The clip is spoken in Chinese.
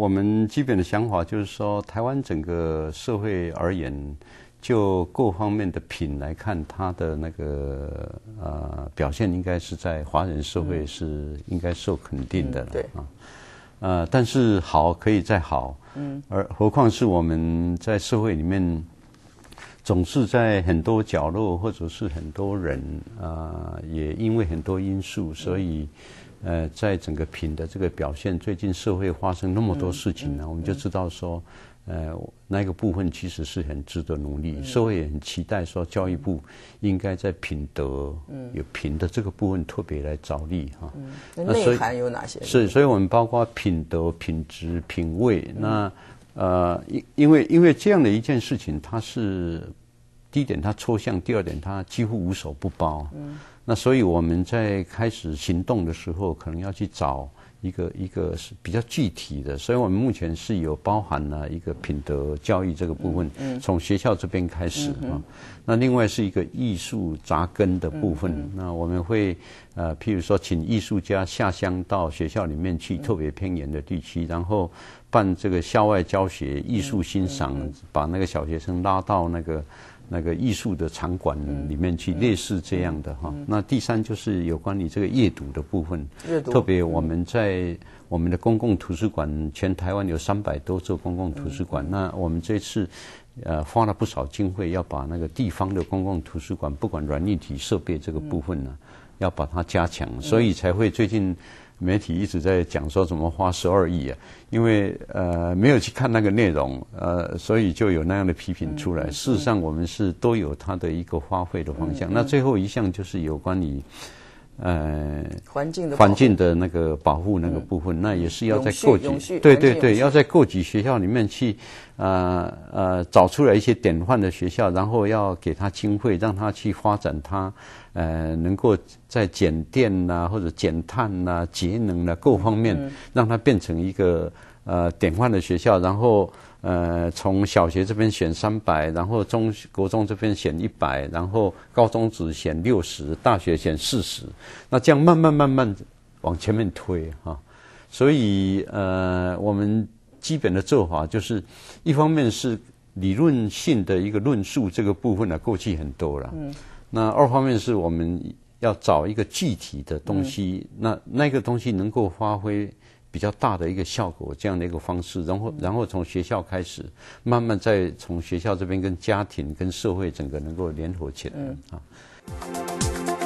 我们基本的想法就是说，台湾整个社会而言，就各方面的品来看，它的那个呃表现，应该是在华人社会是应该受肯定的了。对啊，呃，但是好可以再好，嗯，而何况是我们在社会里面。总是在很多角落，或者是很多人啊，也因为很多因素，所以呃，在整个品的这个表现，最近社会发生那么多事情呢，我们就知道说，呃，那个部分其实是很值得努力。社会也很期待说，教育部应该在品德、有品的这个部分特别来着力哈。内涵有哪些？是，所以我们包括品德、品质、品位那。呃，因因为因为这样的一件事情，它是第一点它抽象，第二点它几乎无所不包。嗯，那所以我们在开始行动的时候，可能要去找。一个一个是比较具体的，所以我们目前是有包含了一个品德教育这个部分，从学校这边开始啊。那另外是一个艺术扎根的部分，那我们会呃，譬如说请艺术家下乡到学校里面去，特别偏远的地区，然后办这个校外教学、艺术欣赏，把那个小学生拉到那个。那个艺术的场馆里面去列示这样的哈，那第三就是有关你这个阅读的部分，特别我们在我们的公共图书馆，全台湾有三百多座公共图书馆，那我们这次呃花了不少经费，要把那个地方的公共图书馆，不管软硬体设备这个部分呢，要把它加强，所以才会最近。媒体一直在讲说怎么花十二亿啊，因为呃没有去看那个内容，呃，所以就有那样的批评出来。事实上，我们是都有它的一个花费的方向。那最后一项就是有关于。呃，环境的环境的那个保护那个部分，那也是要在各级，对对对，要在各级学校里面去，呃呃，找出来一些典范的学校，然后要给他经费，让他去发展他，呃，能够在减电呐或者减碳呐、节能呐各方面，让它变成一个。呃，典范的学校，然后呃，从小学这边选三百，然后中国中这边选一百，然后高中只选六十，大学选四十，那这样慢慢慢慢往前面推哈。所以呃，我们基本的做法就是，一方面是理论性的一个论述这个部分呢，过去很多了。嗯。那二方面是我们要找一个具体的东西，那那个东西能够发挥。比较大的一个效果，这样的一个方式，然后然后从学校开始，慢慢再从学校这边跟家庭、跟社会整个能够联合起来啊。